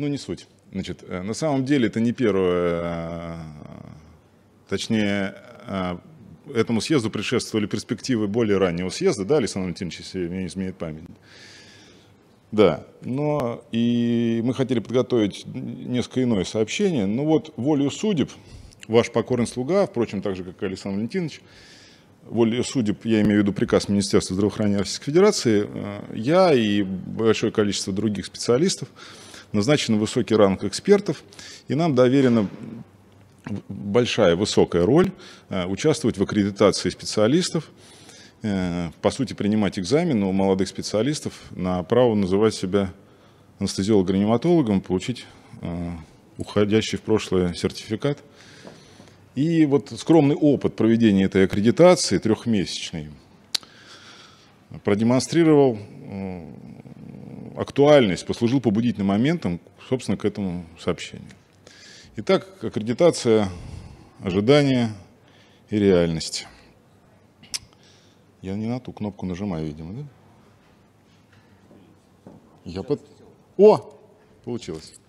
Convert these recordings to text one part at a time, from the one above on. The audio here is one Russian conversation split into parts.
Ну, не суть. Значит, э, на самом деле это не первое, э, точнее, э, этому съезду предшествовали перспективы более раннего съезда, да, Александр Валентинович, если мне не изменит память. Да, но и мы хотели подготовить несколько иное сообщение, но ну, вот волею судеб, ваш покорный слуга, впрочем, так же, как и Александр Валентинович, волею судеб, я имею в виду приказ Министерства здравоохранения Российской Федерации, я и большое количество других специалистов, назначен высокий ранг экспертов, и нам доверена большая, высокая роль э, участвовать в аккредитации специалистов, э, по сути, принимать экзамен у молодых специалистов на право называть себя анестезиолог-реаниматологом, получить э, уходящий в прошлое сертификат. И вот скромный опыт проведения этой аккредитации, трехмесячный, продемонстрировал актуальность послужил побудительным моментом, собственно, к этому сообщению. Итак, аккредитация, ожидания и реальность. Я не на ту кнопку нажимаю, видимо, да? Я под... О! Получилось.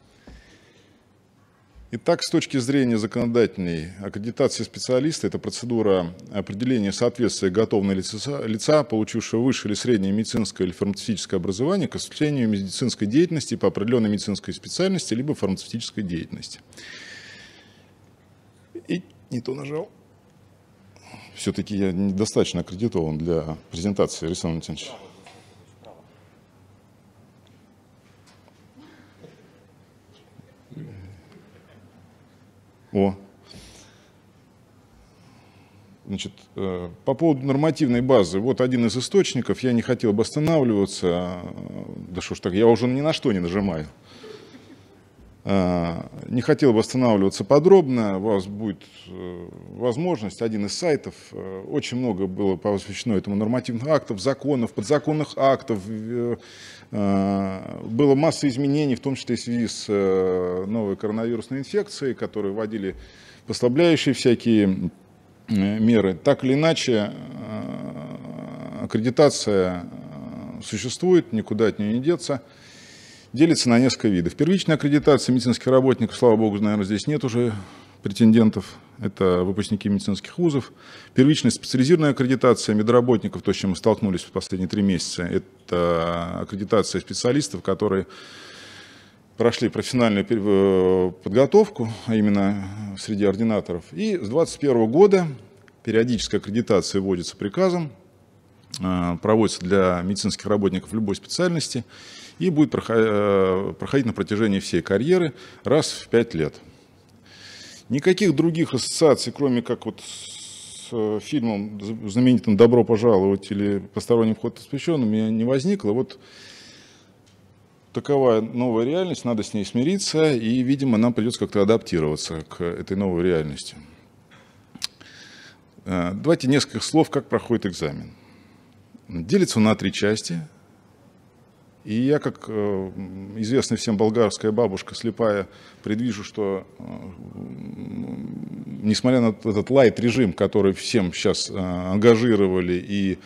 Итак, с точки зрения законодательной аккредитации специалиста, это процедура определения соответствия готовного лица, лица, получившего высшее или среднее медицинское или фармацевтическое образование, к осуществлению медицинской деятельности по определенной медицинской специальности, либо фармацевтической деятельности. И не то нажал. Все-таки я недостаточно аккредитован для презентации, Александр Валентинович. О. Значит, э, по поводу нормативной базы, вот один из источников, я не хотел бы останавливаться, э, да что ж так, я уже ни на что не нажимаю. А, не хотел бы останавливаться подробно, у вас будет э, возможность, один из сайтов, э, очень много было посвящено этому нормативных актов, законов, подзаконных актов, э, а, было масса изменений, в том числе и в связи с новой коронавирусной инфекцией, которые вводили послабляющие всякие меры. Так или иначе, аккредитация существует, никуда от нее не деться – делится на несколько видов. Первичная аккредитация медицинских работников, слава богу, наверное, здесь нет уже претендентов, это выпускники медицинских вузов. Первичная специализированная аккредитация медработников, то, с чем мы столкнулись в последние три месяца, это аккредитация специалистов, которые прошли профессиональную э, подготовку, а именно среди ординаторов. И с 2021 года периодическая аккредитация вводится приказом проводится для медицинских работников любой специальности и будет э, проходить на протяжении всей карьеры раз в 5 лет. Никаких других ассоциаций, кроме как вот с э, фильмом знаменитым «Добро пожаловать» или «Посторонним вход воспрещен» у меня не возникло. Вот такова новая реальность, надо с ней смириться, и, видимо, нам придется как-то адаптироваться к этой новой реальности. Э, давайте несколько слов, как проходит экзамен. Делится на три части. И я, как э, известная всем болгарская бабушка, слепая, предвижу, что э, несмотря на этот лайт-режим, который всем сейчас э, ангажировали, и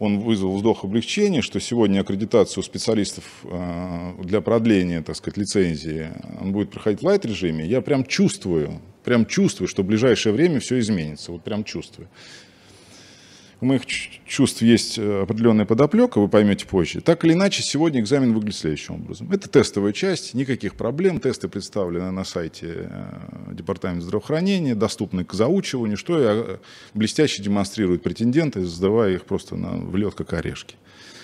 он вызвал вздох облегчения, что сегодня аккредитацию специалистов для продления, так сказать, лицензии, он будет проходить в лайт-режиме, я прям чувствую, прям чувствую, что в ближайшее время все изменится, вот прям чувствую у моих чувств есть э, определенная подоплека, вы поймете позже. Так или иначе, сегодня экзамен выглядит следующим образом. Это тестовая часть, никаких проблем. Тесты представлены на сайте э, Департамента здравоохранения, доступны к заучиванию, что я а, блестяще демонстрируют претенденты, сдавая их просто на, в лед, как орешки.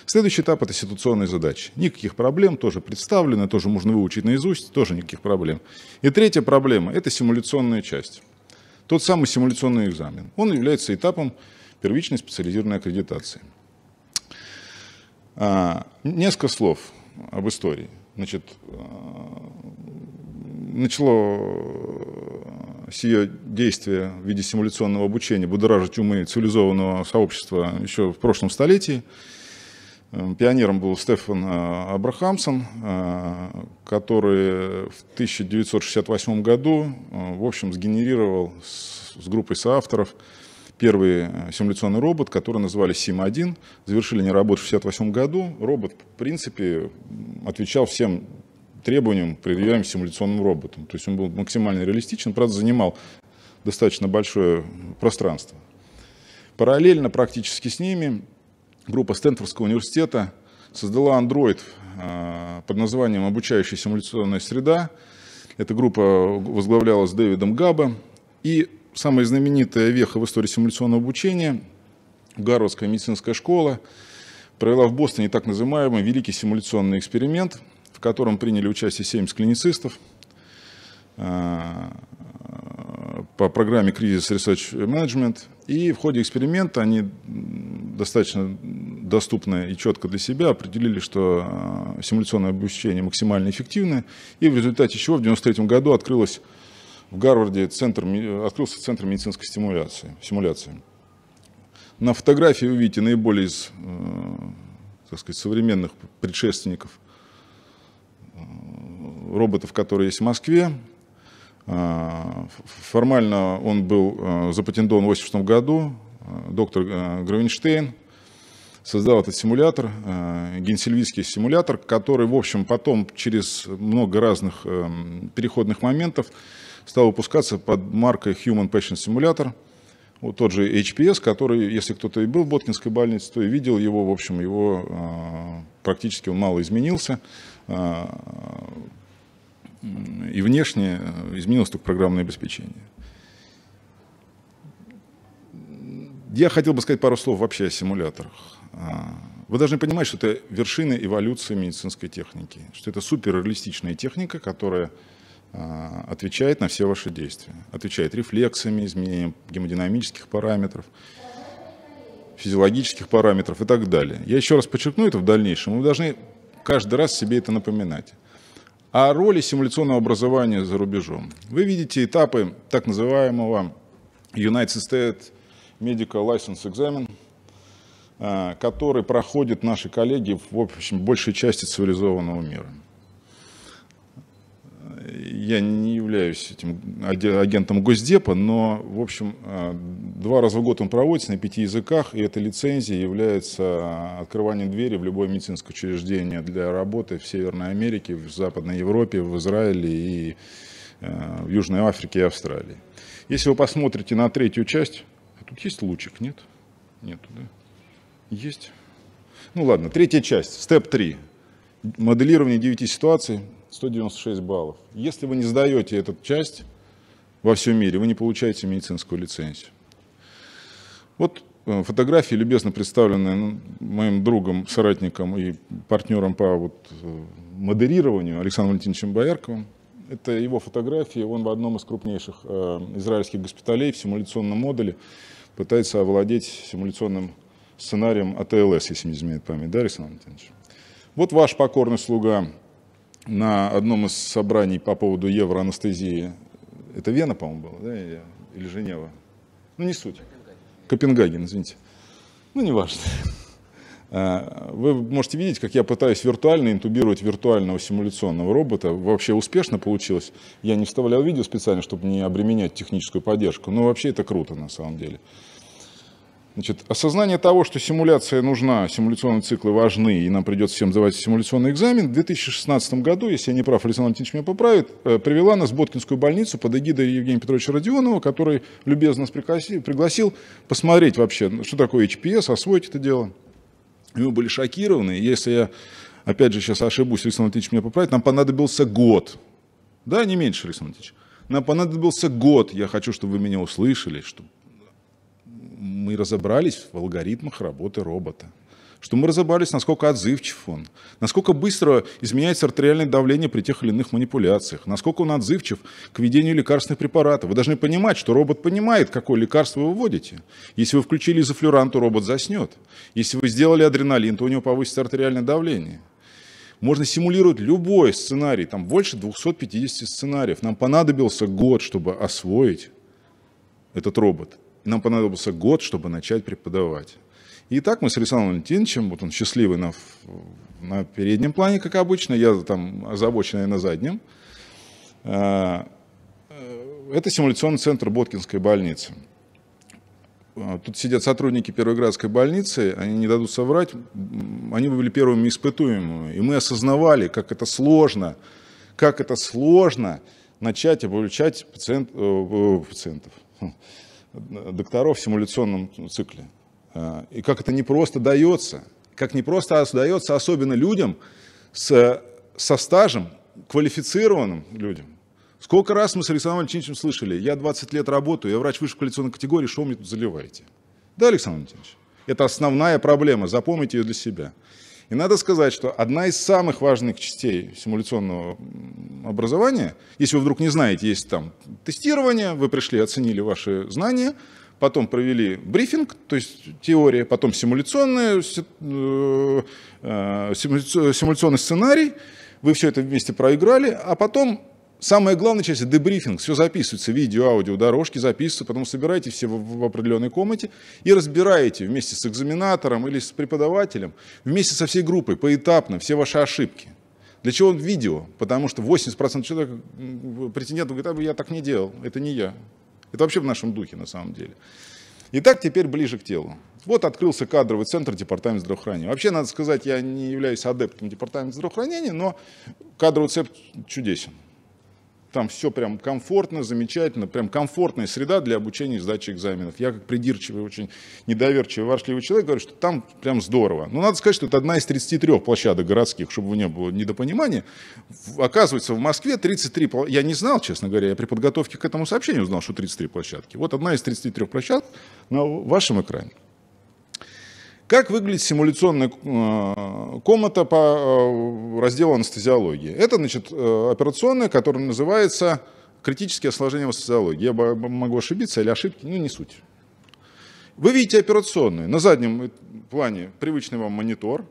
Следующий этап – это ситуационные задачи. Никаких проблем, тоже представлены, тоже можно выучить наизусть, тоже никаких проблем. И третья проблема – это симуляционная часть. Тот самый симуляционный экзамен. Он является этапом первичной специализированной аккредитации. А, несколько слов об истории. Значит, э, начало э, с ее действия в виде симуляционного обучения будоражить умы цивилизованного сообщества еще в прошлом столетии. Э, пионером был Стефан Абрахамсон, который в 1968 году, в общем, сгенерировал с группой соавторов – первый э, симуляционный робот, который называли СИМ-1, завершили не работу в 1968 году. Робот, в принципе, отвечал всем требованиям, предъявляемым симуляционным роботом. То есть он был максимально реалистичен, правда, занимал достаточно большое пространство. Параллельно практически с ними группа Стэнфордского университета создала андроид э, под названием «Обучающая симуляционная среда». Эта группа э, возглавлялась Дэвидом Габбом И самая знаменитая веха в истории симуляционного обучения, Гарвардская медицинская школа, провела в Бостоне так называемый великий симуляционный эксперимент, в котором приняли участие 70 клиницистов а, по программе Crisis Research Management. И в ходе эксперимента они достаточно доступно и четко для себя определили, что а, симуляционное обучение максимально эффективное. И в результате чего в 1993 году открылась в Гарварде центр, открылся центр медицинской стимуляции, симуляции. На фотографии вы видите наиболее из э, так сказать, современных предшественников э, роботов, которые есть в Москве. Э, формально он был запатентован в 1986 году. Доктор Гравенштейн создал этот симулятор, генсельвийский симулятор, который, в общем, потом через много разных эм, переходных моментов стал выпускаться под маркой Human Patient Simulator, вот тот же HPS, который, если кто-то и был в Боткинской больнице, то и видел его, в общем, его э, практически он мало изменился. Э, и внешне а, изменилось только программное обеспечение. Я хотел бы сказать пару слов вообще о симуляторах. Вы должны понимать, что это вершина эволюции медицинской техники, что это суперреалистичная техника, которая а, отвечает на все ваши действия. Отвечает рефлексами, изменением гемодинамических параметров, физиологических параметров и так далее. Я еще раз подчеркну это в дальнейшем. Мы должны каждый раз себе это напоминать. О роли симуляционного образования за рубежом. Вы видите этапы так называемого United States Medical License Examen, а, который проходят наши коллеги в общем, большей части цивилизованного мира я не являюсь этим агентом Госдепа, но, в общем, а, два раза в год он проводится на пяти языках, и эта лицензия является а, открыванием двери в любое медицинское учреждение для работы в Северной Америке, в Западной Европе, в Израиле и а, в Южной Африке и Австралии. Если вы посмотрите на третью часть, тут есть лучик, нет? Нет, да? Есть. Ну ладно, третья часть, степ 3. Моделирование 9 ситуаций, 196 баллов. Если вы не сдаете эту часть во всем мире, вы не получаете медицинскую лицензию. Вот э, фотографии, любезно представленные ну, моим другом, соратником и партнером по вот э, модерированию Александром Валентиновичем Боярковым. Это его фотографии, он в одном из крупнейших э, израильских госпиталей в симуляционном модуле пытается овладеть симуляционным сценарием АТЛС, если не изменяет память, да, Александр Валентинович? Вот ваш покорный слуга на одном из собраний по поводу евроанестезии, это Вена, по-моему, была, да, или Женева? Ну, не суть. Копенгаген, извините. Ну, неважно. А, вы можете видеть, как я пытаюсь виртуально интубировать виртуального симуляционного робота. Вообще успешно получилось. Я не вставлял видео специально, чтобы не обременять техническую поддержку. Но вообще это круто на самом деле. Значит, осознание того, что симуляция нужна, симуляционные циклы важны, и нам придется всем давать симуляционный экзамен, в 2016 году, если я не прав, Александр Валентинович меня поправит, э, привела нас в Боткинскую больницу под эгидой Евгения Петровича Родионова, который любезно нас пригласил, пригласил посмотреть вообще, ну, что такое HPS, освоить это дело. И мы были шокированы, если я, опять же, сейчас ошибусь, Александр Валентинович меня поправит, нам понадобился год, да, не меньше, Александр Валентинович, нам понадобился год, я хочу, чтобы вы меня услышали, чтобы мы разобрались в алгоритмах работы робота что мы разобрались, насколько отзывчив он, насколько быстро изменяется артериальное давление при тех или иных манипуляциях, насколько он отзывчив к введению лекарственных препаратов. Вы должны понимать, что робот понимает, какое лекарство вы вводите. Если вы включили изофлюран, то робот заснет. Если вы сделали адреналин, то у него повысится артериальное давление. Можно симулировать любой сценарий, там больше 250 сценариев. Нам понадобился год, чтобы освоить этот робот. Нам понадобился год, чтобы начать преподавать. И так мы с Александром Валентиновичем, вот он счастливый на, на переднем плане, как обычно, я там озабоченный на заднем. А, э, это симуляционный центр Боткинской больницы. А, тут сидят сотрудники городской больницы, они не дадут соврать, они были первыми испытуемыми. И мы осознавали, как это сложно, как это сложно начать обучать пациент, э, э, пациентов, докторов в симуляционном цикле. А, и как это не просто дается, как не просто дается, особенно людям с, со стажем, квалифицированным людям. Сколько раз мы с Александром Валентиновичем слышали, я 20 лет работаю, я врач высшей квалификационной категории, что вы мне тут заливаете? Да, Александр Валентинович, это основная проблема, запомните ее для себя. И надо сказать, что одна из самых важных частей симуляционного образования, если вы вдруг не знаете, есть там тестирование, вы пришли, оценили ваши знания, потом провели брифинг, то есть теория, потом симуляционный, э, э, симуляционный сценарий, вы все это вместе проиграли, а потом Самая главная часть – дебрифинг. Все записывается, видео, аудио, дорожки записываются, потом собираете все в, в определенной комнате и разбираете вместе с экзаменатором или с преподавателем, вместе со всей группой, поэтапно все ваши ошибки. Для чего видео? Потому что 80% человек, претендентов говорит, а, я так не делал, это не я. Это вообще в нашем духе на самом деле. Итак, теперь ближе к телу. Вот открылся кадровый центр департамента здравоохранения. Вообще, надо сказать, я не являюсь адептом департамента здравоохранения, но кадровый центр чудесен. Там все прям комфортно, замечательно, прям комфортная среда для обучения и сдачи экзаменов. Я как придирчивый, очень недоверчивый, воршливый человек говорю, что там прям здорово. Но надо сказать, что это одна из 33 площадок городских, чтобы у не было недопонимания. Оказывается, в Москве 33, я не знал, честно говоря, я при подготовке к этому сообщению узнал, что 33 площадки. Вот одна из 33 площадок на вашем экране. Как выглядит симуляционная э, комната по э, разделу анестезиологии? Это значит, э, операционная, которая называется критические осложнения в анестезиологии. Я могу ошибиться или ошибки, ну не суть. Вы видите операционную. На заднем плане привычный вам монитор.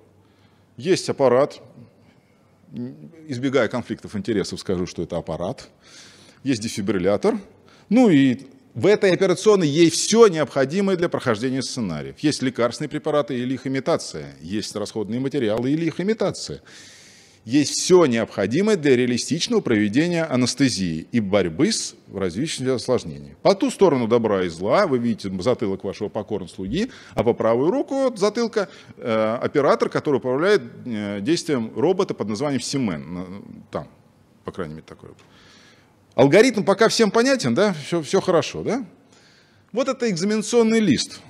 Есть аппарат. Избегая конфликтов интересов, скажу, что это аппарат. Есть дефибриллятор. Ну и в этой операционной ей все необходимое для прохождения сценариев. Есть лекарственные препараты или их имитация, есть расходные материалы или их имитация. Есть все необходимое для реалистичного проведения анестезии и борьбы с различными осложнениями. По ту сторону добра и зла вы видите затылок вашего покорного слуги, а по правую руку от затылка э, оператор, который управляет э, действием робота под названием Симен. Там, по крайней мере, такое было. Алгоритм пока всем понятен, да? Все, все хорошо, да? Вот это экзаменационный лист.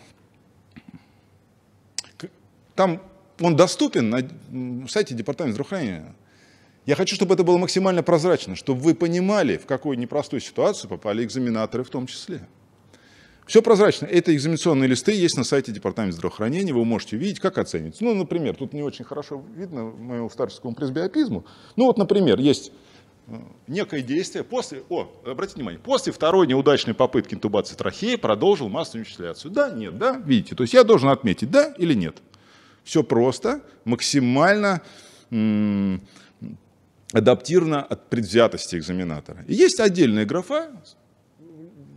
Там он доступен на сайте Департамента здравоохранения. Я хочу, чтобы это было максимально прозрачно, чтобы вы понимали, в какую непростую ситуацию попали экзаменаторы в том числе. Все прозрачно. Это экзаменационные листы есть на сайте Департамента здравоохранения. Вы можете видеть, как оценивать. Ну, например, тут не очень хорошо видно моему старческому пресбиопизму. Ну, вот, например, есть Э, некое действие после, о, обратите внимание, после второй неудачной попытки интубации трахеи продолжил массовую инфляцию. Да, нет, да, видите, то есть я должен отметить, да или нет. Все просто, максимально адаптировано от предвзятости экзаменатора. И есть отдельная графа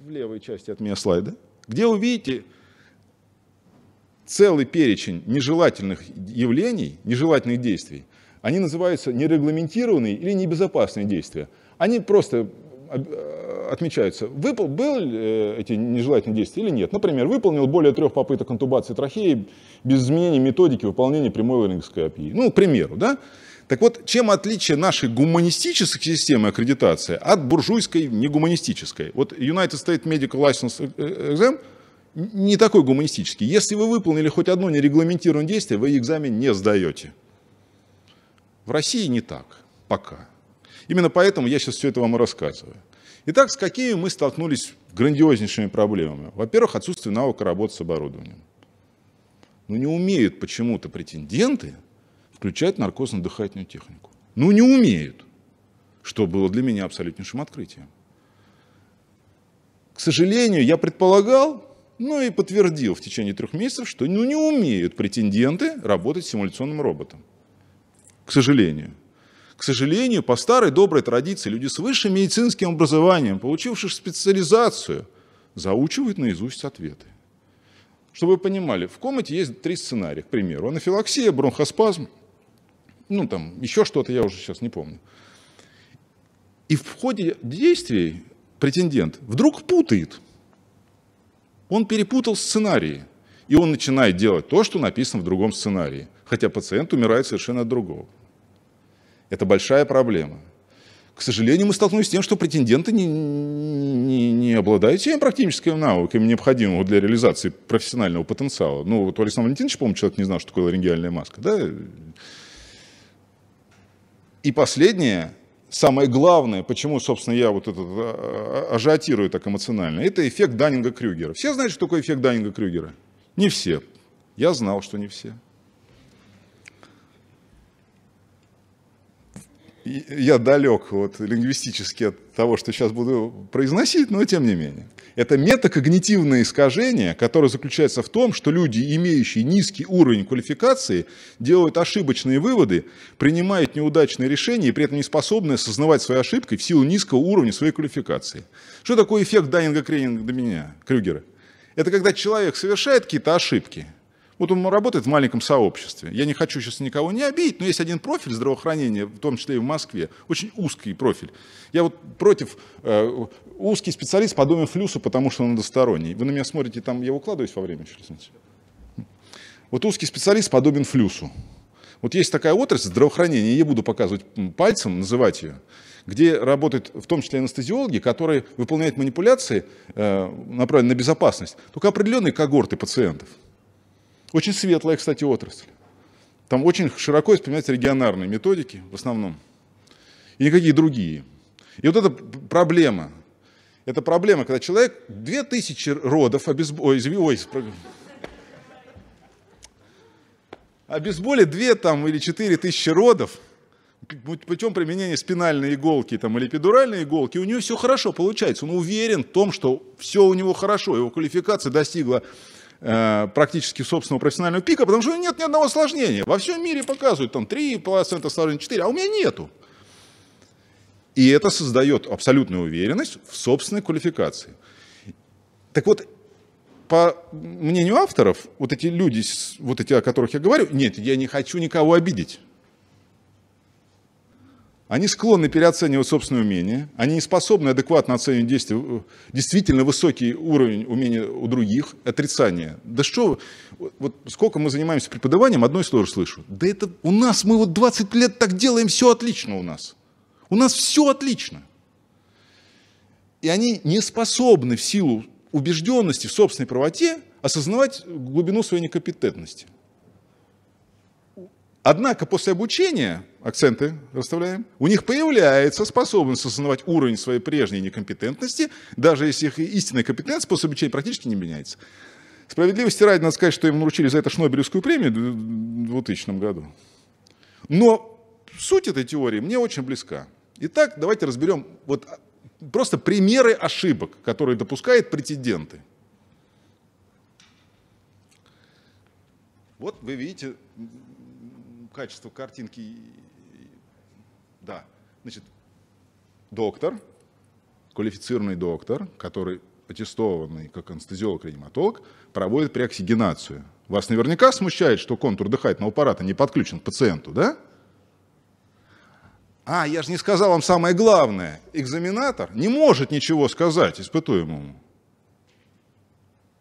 в левой части от меня слайда, где вы видите целый перечень нежелательных явлений, нежелательных действий, они называются нерегламентированные или небезопасные действия. Они просто э, отмечаются, выпол, были э, эти нежелательные действия или нет. Например, выполнил более трех попыток интубации трахеи без изменения методики выполнения прямой ларингоскопии. Ну, к примеру, да? Так вот, чем отличие нашей гуманистической системы аккредитации от буржуйской негуманистической? Вот United States Medical License э, Exam не такой гуманистический. Если вы выполнили хоть одно нерегламентированное действие, вы экзамен не сдаете. В России не так пока. Именно поэтому я сейчас все это вам и рассказываю. Итак, с какими мы столкнулись грандиознейшими проблемами? Во-первых, отсутствие навыка работы с оборудованием. Ну не умеют почему-то претенденты включать наркозно-дыхательную технику. Ну не умеют, что было для меня абсолютнейшим открытием. К сожалению, я предполагал, ну и подтвердил в течение трех месяцев, что ну, не умеют претенденты работать с симуляционным роботом к сожалению. К сожалению, по старой доброй традиции люди с высшим медицинским образованием, получившие специализацию, заучивают наизусть ответы. Чтобы вы понимали, в комнате есть три сценария, к примеру. Анафилаксия, бронхоспазм, ну там еще что-то, я уже сейчас не помню. И в ходе действий претендент вдруг путает. Он перепутал сценарии. И он начинает делать то, что написано в другом сценарии хотя пациент умирает совершенно от другого. Это большая проблема. К сожалению, мы столкнулись с тем, что претенденты не, не, не обладают теми практическими навыками, необходимого для реализации профессионального потенциала. Ну, вот Александр Валентинович, по-моему, человек не знал, что такое ларингеальная маска, да? И последнее, самое главное, почему, собственно, я вот этот а, а, ажиотирую так эмоционально, это эффект Даннинга-Крюгера. Все знают, что такое эффект Даннинга-Крюгера? Не все. Я знал, что не все. я далек вот, лингвистически от того, что сейчас буду произносить, но тем не менее. Это метакогнитивное искажение, которое заключается в том, что люди, имеющие низкий уровень квалификации, делают ошибочные выводы, принимают неудачные решения и при этом не способны осознавать свои ошибки в силу низкого уровня своей квалификации. Что такое эффект для меня, крюгера Это когда человек совершает какие-то ошибки – вот он работает в маленьком сообществе. Я не хочу сейчас никого не обидеть, но есть один профиль здравоохранения, в том числе и в Москве, очень узкий профиль. Я вот против э, узкий специалист по доме флюсу, потому что он односторонний. Вы на меня смотрите, там я укладываюсь во время еще, извините. Вот узкий специалист подобен флюсу. Вот есть такая отрасль здравоохранения, я буду показывать пальцем, называть ее, где работают в том числе анестезиологи, которые выполняют манипуляции, э, направленные на безопасность, только определенные когорты пациентов – очень светлая, кстати, отрасль. Там очень широко исполняются регионарные методики в основном. И никакие другие. И вот эта проблема. Это проблема, когда человек 2000 родов обезб... ой, ой, обезболит 2 там, или 4 тысячи родов, путем применения спинальной иголки там, или педуральной иголки, у него все хорошо получается. Он уверен в том, что все у него хорошо, его квалификация достигла Э, практически собственного профессионального пика, потому что нет ни одного осложнения. Во всем мире показывают там 3% осложнения, 4%, а у меня нету. И это создает абсолютную уверенность в собственной квалификации. Так вот, по мнению авторов, вот эти люди, вот эти, о которых я говорю, нет, я не хочу никого обидеть. Они склонны переоценивать собственные умения, они не способны адекватно оценивать действия, э, действительно высокий уровень умения у других, отрицание. Да что, вот сколько мы занимаемся преподаванием, одно и то же слышу. Да это у нас, мы вот 20 лет так делаем, все отлично у нас. У нас все отлично. И они не способны в силу убежденности в собственной правоте осознавать глубину своей некомпетентности. Однако после обучения, акценты расставляем, у них появляется способность осознавать уровень своей прежней некомпетентности, даже если их истинная компетентность после обучения практически не меняется. Справедливости ради, надо сказать, что им наручили за это Шнобелевскую премию в 2000 году. Но суть этой теории мне очень близка. Итак, давайте разберем вот а, просто примеры ошибок, которые допускают претенденты. Вот вы видите качество картинки, да, значит, доктор, квалифицированный доктор, который аттестованный как анестезиолог-реаниматолог, проводит преоксигенацию. Вас наверняка смущает, что контур дыхательного аппарата не подключен к пациенту, да? А, я же не сказал вам самое главное. Экзаменатор не может ничего сказать испытуемому.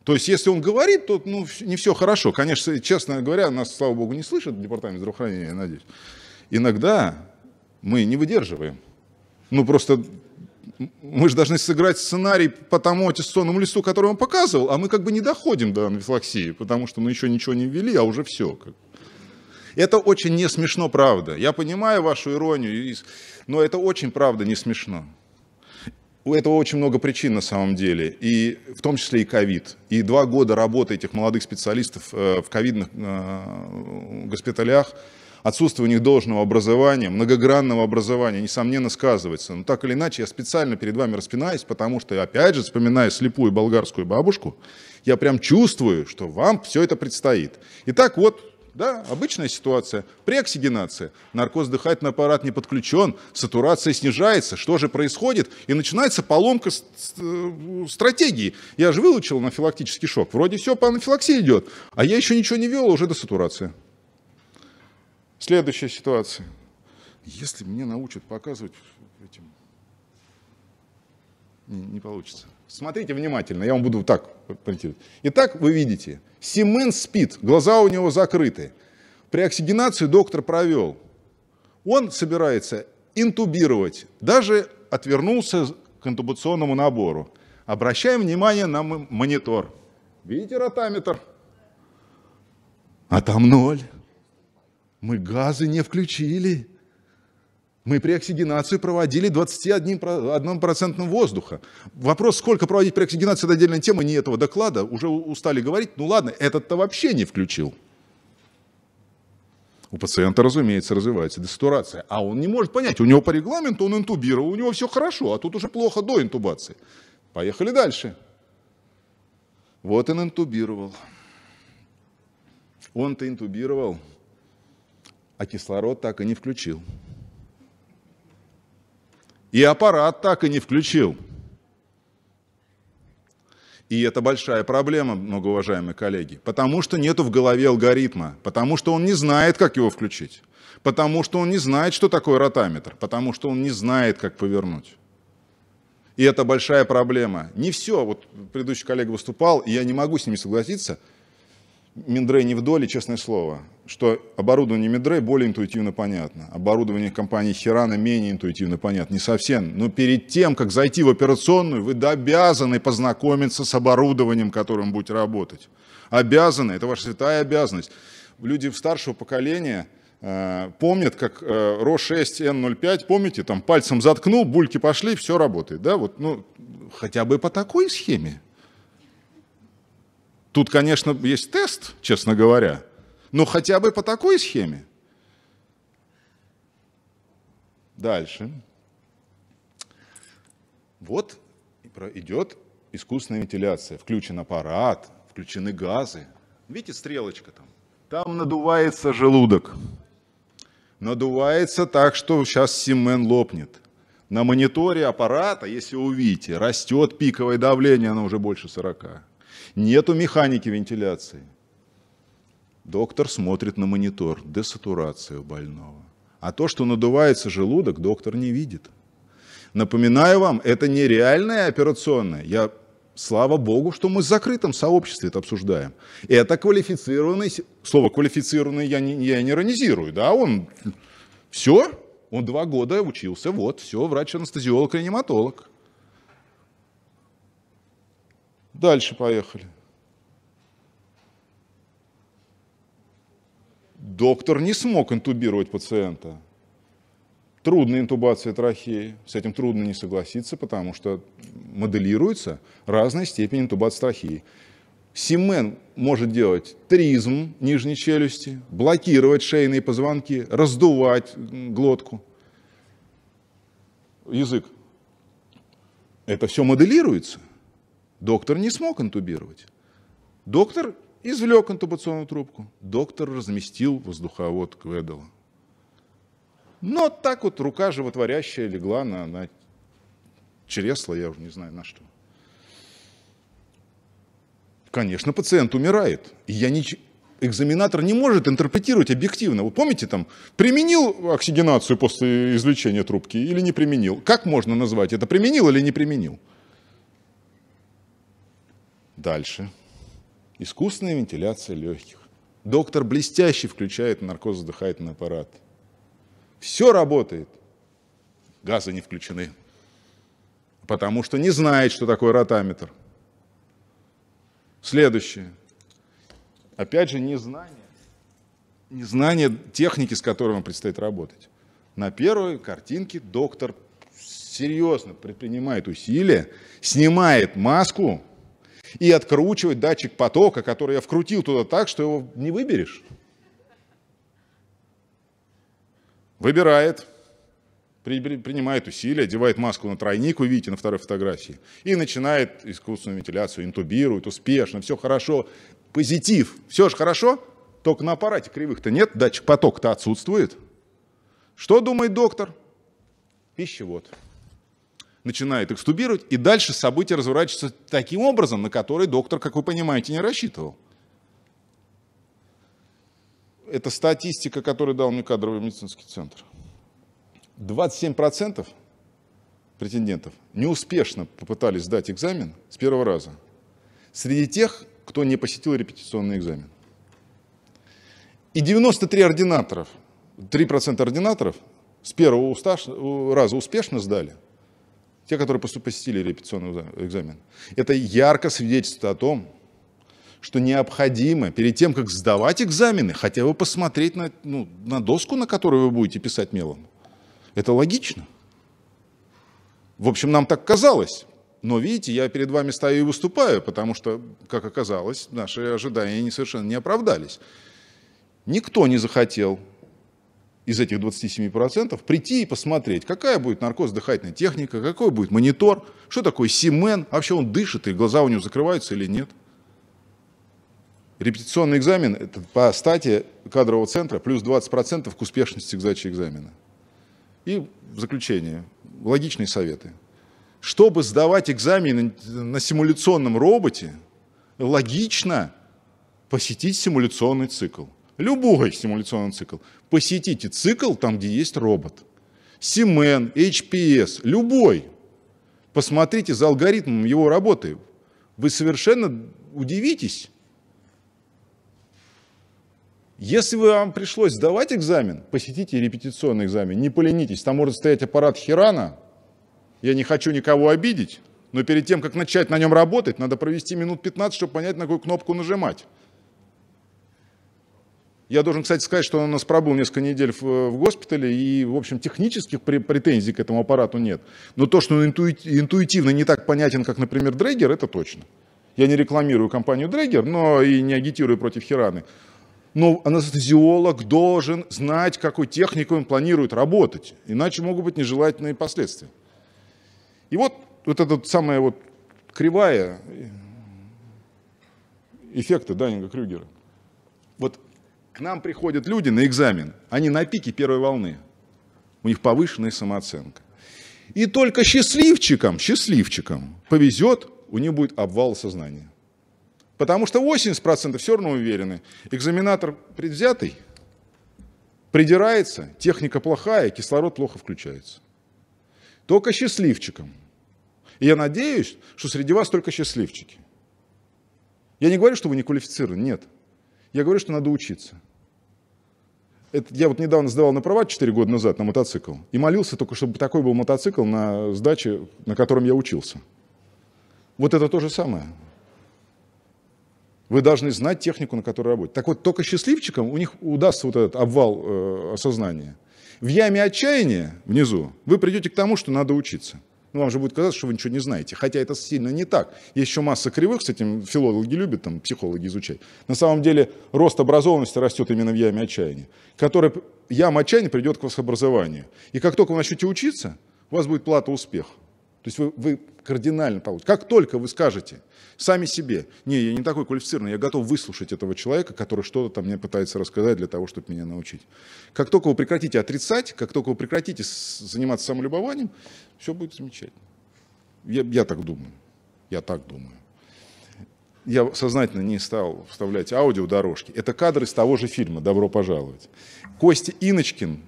То есть, если он говорит, то ну, не все хорошо. Конечно, честно говоря, нас, слава богу, не слышит департамент здравоохранения, я надеюсь. Иногда мы не выдерживаем. Ну, просто мы же должны сыграть сценарий по тому аттестационному листу, который он показывал, а мы как бы не доходим до анафилаксии, потому что мы еще ничего не ввели, а уже все. Это очень не смешно, правда. Я понимаю вашу иронию, но это очень, правда, не смешно у этого очень много причин на самом деле, и в том числе и ковид. И два года работы этих молодых специалистов э, в ковидных э, госпиталях, отсутствие у них должного образования, многогранного образования, несомненно, сказывается. Но так или иначе, я специально перед вами распинаюсь, потому что, опять же, вспоминая слепую болгарскую бабушку, я прям чувствую, что вам все это предстоит. Итак, вот да, обычная ситуация. Преоксигенация. Наркоз дыхательный аппарат не подключен, сатурация снижается. Что же происходит? И начинается поломка с, э, стратегии. Я же выучил анафилактический шок. Вроде все по анафилаксии идет. А я еще ничего не вел, уже до сатурации. Следующая ситуация. Если мне научат показывать этим не получится. Смотрите внимательно, я вам буду так проинтересовать. Итак, вы видите, Симен спит, глаза у него закрыты. При оксигенации доктор провел. Он собирается интубировать, даже отвернулся к интубационному набору. Обращаем внимание на монитор. Видите ротаметр? А там ноль. Мы газы не включили. Мы преоксигенацию проводили 21% воздуха. Вопрос, сколько проводить преоксигенацию, это отдельная тема, не этого доклада. Уже устали говорить, ну ладно, этот-то вообще не включил. У пациента, разумеется, развивается дестурация. А он не может понять, у него по регламенту он интубировал, у него все хорошо, а тут уже плохо до интубации. Поехали дальше. Вот он интубировал. Он-то интубировал, а кислород так и не включил. И аппарат так и не включил. И это большая проблема, многоуважаемые коллеги, потому что нету в голове алгоритма, потому что он не знает, как его включить, потому что он не знает, что такое ротаметр, потому что он не знает, как повернуть. И это большая проблема. Не все, вот предыдущий коллега выступал, и я не могу с ними согласиться, Миндрей не в доле, честное слово, что оборудование Миндрей более интуитивно понятно. Оборудование компании Хирана менее интуитивно понятно. Не совсем. Но перед тем, как зайти в операционную, вы обязаны познакомиться с оборудованием, которым будете работать. Обязаны. Это ваша святая обязанность. Люди старшего поколения э, помнят, как э, РО-6Н05, помните, там пальцем заткнул, бульки пошли, все работает. Да? Вот, ну, хотя бы по такой схеме. Тут, конечно, есть тест, честно говоря, но хотя бы по такой схеме. Дальше. Вот идет искусственная вентиляция. Включен аппарат, включены газы. Видите, стрелочка там. Там надувается желудок. Надувается так, что сейчас Симен лопнет. На мониторе аппарата, если увидите, растет пиковое давление, оно уже больше 40. Нету механики вентиляции. Доктор смотрит на монитор, десатурация у больного. А то, что надувается желудок, доктор не видит. Напоминаю вам, это не реальная операционная. Я, слава богу, что мы в закрытом сообществе это обсуждаем. Это квалифицированный, слово квалифицированный я не, я не иронизирую, да, он все, он два года учился, вот, все, врач-анестезиолог-реаниматолог. Дальше поехали. Доктор не смог интубировать пациента. Трудная интубация трахеи. С этим трудно не согласиться, потому что моделируется разная степень интубации трахеи. Симен может делать тризм нижней челюсти, блокировать шейные позвонки, раздувать глотку, язык. Это все моделируется – Доктор не смог интубировать. Доктор извлек интубационную трубку. Доктор разместил воздуховод Кведела. Но так вот рука животворящая легла на, на чресло, я уже не знаю на что. Конечно, пациент умирает. И я не... Экзаменатор не может интерпретировать объективно. Вы помните там, применил оксигенацию после извлечения трубки или не применил? Как можно назвать это, применил или не применил? Дальше. Искусственная вентиляция легких. Доктор блестящий включает наркозодыхательный аппарат. Все работает. Газы не включены. Потому что не знает, что такое ротаметр. Следующее. Опять же, незнание. Незнание техники, с которой вам предстоит работать. На первой картинке доктор серьезно предпринимает усилия, снимает маску, и откручивать датчик потока, который я вкрутил туда так, что его не выберешь. Выбирает, принимает усилия, одевает маску на тройник, вы видите на второй фотографии, и начинает искусственную вентиляцию, интубирует успешно, все хорошо, позитив, все же хорошо, только на аппарате кривых-то нет, датчик поток-то отсутствует. Что думает доктор? Пищевод начинает экстубировать, и дальше события разворачиваются таким образом, на который доктор, как вы понимаете, не рассчитывал. Это статистика, которую дал мне кадровый медицинский центр. 27% претендентов неуспешно попытались сдать экзамен с первого раза. Среди тех, кто не посетил репетиционный экзамен. И 93 ординаторов, 3% ординаторов с первого э, раза успешно сдали, те, которые посетили репетиционный экзамен. Это ярко свидетельствует о том, что необходимо перед тем, как сдавать экзамены, хотя бы посмотреть на, ну, на доску, на которую вы будете писать мелом. Это логично. В общем, нам так казалось. Но видите, я перед вами стою и выступаю, потому что, как оказалось, наши ожидания не совершенно не оправдались. Никто не захотел из этих 27% прийти и посмотреть, какая будет наркоздыхательная техника, какой будет монитор, что такое Симен, а вообще он дышит и глаза у него закрываются или нет. Репетиционный экзамен это по стате кадрового центра плюс 20% к успешности к сдаче экзамена. И в заключение, логичные советы. Чтобы сдавать экзамен на симуляционном роботе, логично посетить симуляционный цикл любой симуляционный цикл, посетите цикл там, где есть робот. Симен, HPS, любой. Посмотрите за алгоритмом его работы. Вы совершенно удивитесь. Если вам пришлось сдавать экзамен, посетите репетиционный экзамен, не поленитесь. Там может стоять аппарат Хирана. Я не хочу никого обидеть, но перед тем, как начать на нем работать, надо провести минут 15, чтобы понять, на какую кнопку нажимать. Я должен, кстати, сказать, что он у нас пробыл несколько недель в, в госпитале, и, в общем, технических претензий к этому аппарату нет. Но то, что он интуитивно не так понятен, как, например, Дрейгер, это точно. Я не рекламирую компанию Дрейгер, но и не агитирую против Хираны. Но анестезиолог должен знать, какой техникой он планирует работать, иначе могут быть нежелательные последствия. И вот, вот эта самая вот кривая э, эффекта Данинга-Крюгера. Вот к нам приходят люди на экзамен, они на пике первой волны. У них повышенная самооценка. И только счастливчикам, счастливчикам повезет, у них будет обвал сознания. Потому что 80% все равно уверены. Экзаменатор предвзятый, придирается, техника плохая, кислород плохо включается. Только счастливчикам. И я надеюсь, что среди вас только счастливчики. Я не говорю, что вы не квалифицированы, нет. Я говорю, что надо учиться. Это, я вот недавно сдавал на права 4 года назад на мотоцикл и молился только, чтобы такой был мотоцикл на сдаче, на котором я учился. Вот это то же самое. Вы должны знать технику, на которой работать. Так вот, только счастливчикам у них удастся вот этот обвал э, осознания. В яме отчаяния внизу вы придете к тому, что надо учиться ну, вам же будет казаться, что вы ничего не знаете. Хотя это сильно не так. Есть еще масса кривых, с этим филологи любят, там, психологи изучать. На самом деле рост образованности растет именно в яме отчаяния. Который, яма отчаяния придет к вас образованию. И как только вы начнете учиться, у вас будет плата успеха. То есть вы, вы кардинально получите. Как только вы скажете сами себе, не, я не такой квалифицированный, я готов выслушать этого человека, который что-то там мне пытается рассказать для того, чтобы меня научить. Как только вы прекратите отрицать, как только вы прекратите заниматься самолюбованием, все будет замечательно. Я, я так думаю. Я так думаю. Я сознательно не стал вставлять аудиодорожки. Это кадры из того же фильма «Добро пожаловать». Костя Иночкин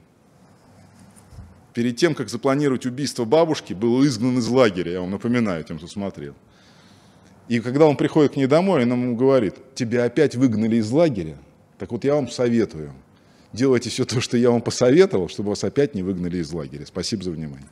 перед тем, как запланировать убийство бабушки, был изгнан из лагеря, я вам напоминаю тем, кто смотрел. И когда он приходит к ней домой, она ему говорит, тебя опять выгнали из лагеря, так вот я вам советую, делайте все то, что я вам посоветовал, чтобы вас опять не выгнали из лагеря. Спасибо за внимание.